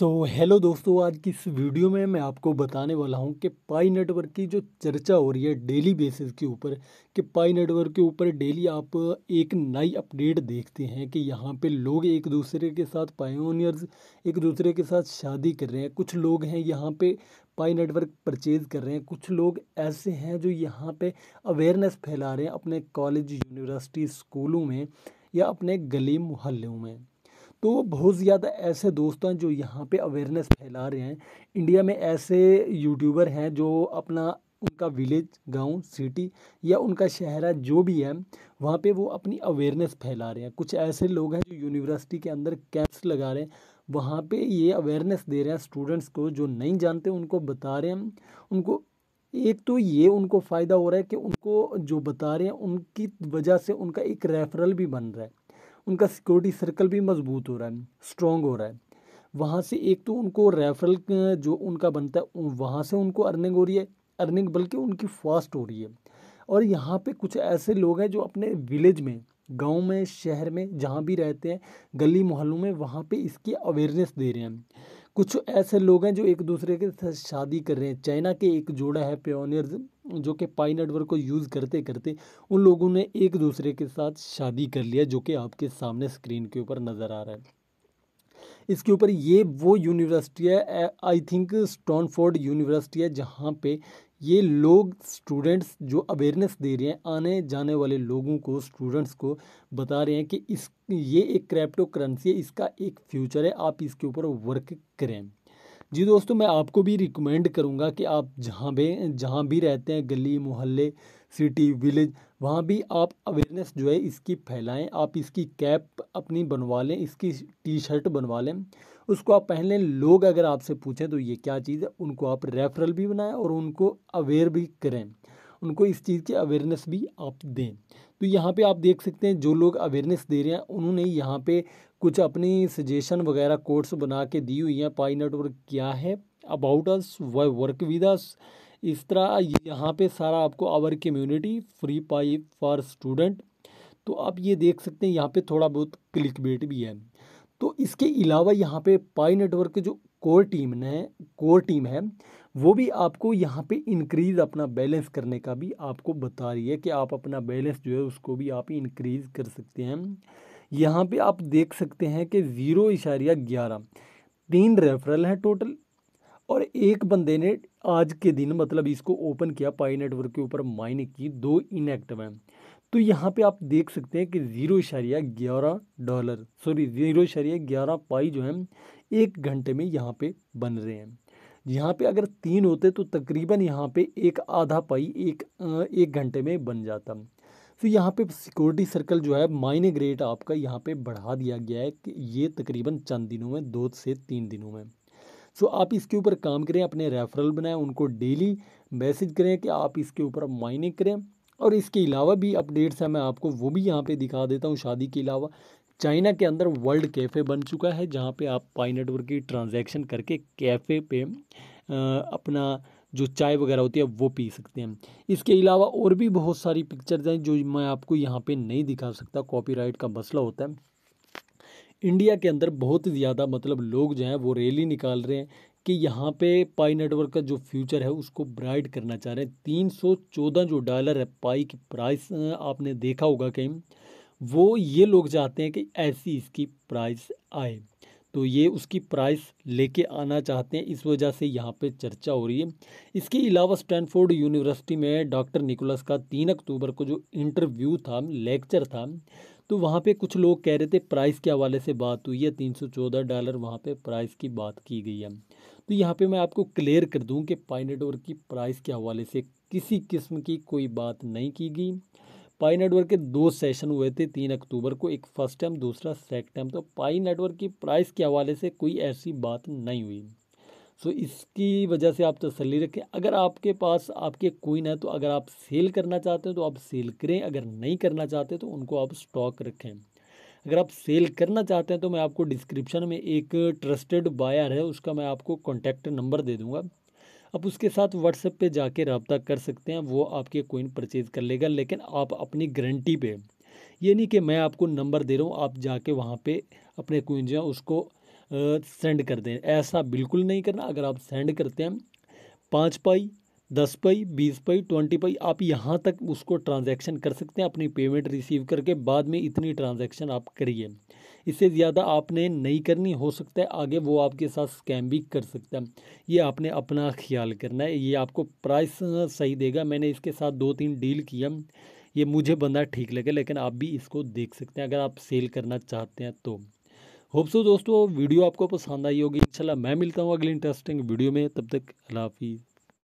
सो so, hello दोस्तों आज की इस वीडियो में मैं आपको बताने वाला हूं कि पाई नेटवर्क की जो चर्चा हो रही है डेली बेसिस के ऊपर कि पाई नेटवर्क के ऊपर डेली आप एक नई अपडेट देखते हैं कि यहाँ पे लोग एक दूसरे के साथ पायोनियर्स एक दूसरे के साथ शादी कर रहे हैं कुछ लोग हैं यहाँ पे पाई नेटवर्क परचेज़ कर रहे हैं कुछ लोग ऐसे हैं जो यहाँ पर अवेयरनेस फैला रहे हैं अपने कॉलेज यूनिवर्सिटी स्कूलों में या अपने गली मोहल्लों में तो बहुत ज़्यादा ऐसे दोस्त हैं जो यहाँ पे अवेयरनेस फैला रहे हैं इंडिया में ऐसे यूट्यूबर हैं जो अपना उनका विलेज गांव सिटी या उनका शहर है जो भी है वहाँ पे वो अपनी अवेयरनेस फैला रहे हैं कुछ ऐसे लोग हैं जो यूनिवर्सिटी के अंदर कैंप्स लगा रहे हैं वहाँ पे ये अवेयरनेस दे रहे हैं स्टूडेंट्स को जो नहीं जानते उनको बता रहे हैं उनको एक तो ये उनको फ़ायदा हो रहा है कि उनको जो बता रहे हैं उनकी वजह से उनका एक रेफरल भी बन रहा है उनका सिक्योरिटी सर्कल भी मजबूत हो रहा है स्ट्रॉन्ग हो रहा है वहाँ से एक तो उनको रेफरल जो उनका बनता है वहाँ से उनको अर्निंग हो रही है अर्निंग बल्कि उनकी फास्ट हो रही है और यहाँ पे कुछ ऐसे लोग हैं जो अपने विलेज में गांव में शहर में जहाँ भी रहते हैं गली मोहल्लों में वहाँ पे इसकी अवेयरनेस दे रहे हैं कुछ ऐसे लोग हैं जो एक दूसरे के साथ शादी कर रहे हैं चाइना के एक जोड़ा है प्योनियर्स जो कि पाई नेटवर्क को यूज़ करते करते उन लोगों ने एक दूसरे के साथ शादी कर लिया जो कि आपके सामने स्क्रीन के ऊपर नज़र आ रहा है इसके ऊपर ये वो यूनिवर्सिटी है आई थिंक स्टॉनफोर्ड यूनिवर्सिटी है जहाँ पे ये लोग स्टूडेंट्स जो अवेयरनेस दे रहे हैं आने जाने वाले लोगों को स्टूडेंट्स को बता रहे हैं कि इस ये एक क्रिप्टो करेंसी है इसका एक फ्यूचर है आप इसके ऊपर वर्क करें जी दोस्तों मैं आपको भी रिकमेंड करूँगा कि आप जहाँ भी जहाँ भी रहते हैं गली मोहल्ले सिटी विलेज वहाँ भी आप अवेयरनेस जो है इसकी फैलाएं आप इसकी कैप अपनी बनवा लें इसकी टी शर्ट बनवा लें उसको आप पहन लें लोग अगर आपसे पूछें तो ये क्या चीज़ है उनको आप रेफरल भी बनाएं और उनको अवेयर भी करें उनको इस चीज़ की अवेयरनेस भी आप दें तो यहाँ पे आप देख सकते हैं जो लोग अवेयरनेस दे रहे हैं उन्होंने यहाँ पे कुछ अपनी सजेशन वगैरह कोर्स बना के दी हुई हैं पाई नेटवर्क क्या है about us work with us इस तरह यहाँ पे सारा आपको our community free pi for student तो आप ये देख सकते हैं यहाँ पे थोड़ा बहुत क्लिक बेट भी है तो इसके अलावा यहाँ पे पाई नेटवर्क जो कोर टीम ने कोर टीम है वो भी आपको यहाँ पे इंक्रीज़ अपना बैलेंस करने का भी आपको बता रही है कि आप अपना बैलेंस जो है उसको भी आप इंक्रीज़ कर सकते हैं यहाँ पे आप देख सकते हैं कि ज़ीरो इशारिया ग्यारह तीन रेफरल हैं टोटल और एक बंदे ने आज के दिन मतलब इसको ओपन किया पाई नेटवर्क के ऊपर माइन की दो इनएक्टिव हैं तो यहाँ पे आप देख सकते हैं कि ज़ीरो इशारिया ग्यारह डॉलर सॉरी ज़ीरो इशारिया ग्यारह पाई जो है एक घंटे में यहाँ पे बन रहे हैं यहाँ पे अगर तीन होते तो तकरीबन यहाँ पे एक आधा पाई एक एक घंटे में बन जाता तो यहाँ पे सिक्योरिटी सर्कल जो है माइने ग्रेट आपका यहाँ पे बढ़ा दिया गया है कि ये तकरीबन चंद दिनों में दो से तीन दिनों में सो आप इसके ऊपर काम करें अपने रेफरल बनाएं उनको डेली मैसेज करें कि आप इसके ऊपर माइनिंग करें और इसके अलावा भी अपडेट्स हैं मैं आपको वो भी यहाँ पे दिखा देता हूँ शादी के अलावा चाइना के अंदर वर्ल्ड कैफ़े बन चुका है जहाँ पे आप पाई नेटवर्क की ट्रांजैक्शन करके कैफ़े पे आ, अपना जो चाय वगैरह होती है वो पी सकते हैं इसके अलावा और भी बहुत सारी पिक्चर्स हैं जो मैं आपको यहाँ पे नहीं दिखा सकता कॉपीराइट का मसला होता है इंडिया के अंदर बहुत ज़्यादा मतलब लोग जो हैं वो रैली निकाल रहे हैं कि यहाँ पे पाई नेटवर्क का जो फ्यूचर है उसको ब्राइट करना चाह रहे हैं तीन सौ चौदह जो डॉलर है पाई की प्राइस आपने देखा होगा कहीं वो ये लोग चाहते हैं कि ऐसी इसकी प्राइस आए तो ये उसकी प्राइस लेके आना चाहते हैं इस वजह से यहाँ पे चर्चा हो रही है इसके अलावा स्टैनफोर्ड यूनिवर्सिटी में डॉक्टर निकोलस का तीन अक्टूबर को जो इंटरव्यू था लेक्चर था तो वहाँ पे कुछ लोग कह रहे थे प्राइस के हवाले से बात हुई है तीन सौ चौदह डॉलर वहाँ पे प्राइस की बात की गई है तो यहाँ पे मैं आपको क्लियर कर दूँ कि पाइनेटोर की प्राइस के हवाले से किसी किस्म की कोई बात नहीं की गई पाई नेटवर्क के दो सेशन हुए थे तीन अक्टूबर को एक फर्स्ट टाइम दूसरा सेकंड टाइम तो पाई नेटवर्क की प्राइस के हवाले से कोई ऐसी बात नहीं हुई सो इसकी वजह से आप तसली रखें अगर आपके पास आपके कोइन है तो अगर आप सेल करना चाहते हैं तो आप सेल करें अगर नहीं करना चाहते तो उनको आप स्टॉक रखें अगर आप सेल करना चाहते हैं तो मैं आपको डिस्क्रिप्शन में एक ट्रस्टेड बायर है उसका मैं आपको कॉन्टैक्ट नंबर दे दूँगा आप उसके साथ व्हाट्सएप पे जाके रबता कर सकते हैं वो आपके कोइन परचेज़ कर लेगा लेकिन आप अपनी गारंटी पे ये नहीं कि मैं आपको नंबर दे रहा हूँ आप जाके वहाँ पे अपने कोइन जो है उसको सेंड कर दें ऐसा बिल्कुल नहीं करना अगर आप सेंड करते हैं पाँच पाई दस पाई बीस पाई ट्वेंटी पाई आप यहाँ तक उसको ट्रांजैक्शन कर सकते हैं अपनी पेमेंट रिसीव करके बाद में इतनी ट्रांजैक्शन आप करिए इससे ज़्यादा आपने नहीं करनी हो सकता है आगे वो आपके साथ स्कैम भी कर सकता है ये आपने अपना ख्याल करना है ये आपको प्राइस सही देगा मैंने इसके साथ दो तीन डील किया ये मुझे बंदा ठीक लगे लेकिन आप भी इसको देख सकते हैं अगर आप सेल करना चाहते हैं तो होप सो दोस्तों वीडियो आपको पसंद आई होगी इंशाल्लाह मैं मिलता हूँ अगली इंटरेस्टिंग वीडियो में तब तक अल्लाह हाफिज़